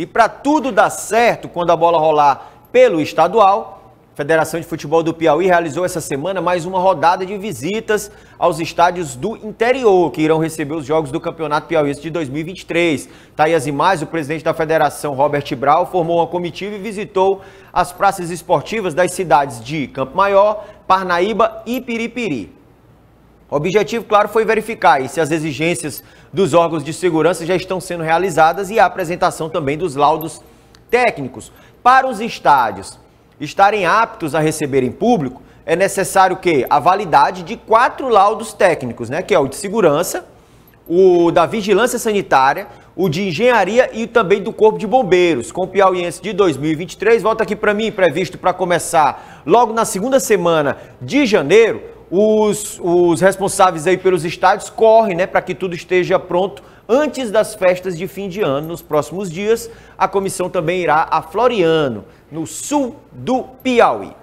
E para tudo dar certo, quando a bola rolar pelo estadual, a Federação de Futebol do Piauí realizou essa semana mais uma rodada de visitas aos estádios do interior, que irão receber os jogos do Campeonato Piauí de 2023. Tá e as imagens, o presidente da federação, Robert Brau, formou uma comitiva e visitou as praças esportivas das cidades de Campo Maior, Parnaíba e Piripiri. O objetivo, claro, foi verificar se as exigências dos órgãos de segurança já estão sendo realizadas e a apresentação também dos laudos técnicos. Para os estádios estarem aptos a receberem público, é necessário que a validade de quatro laudos técnicos, né, que é o de segurança, o da vigilância sanitária, o de engenharia e também do Corpo de Bombeiros, com o Piauiense de 2023. Volta aqui para mim, previsto para começar logo na segunda semana de janeiro os, os responsáveis aí pelos estádios correm né, para que tudo esteja pronto antes das festas de fim de ano, nos próximos dias. A comissão também irá a Floriano, no sul do Piauí.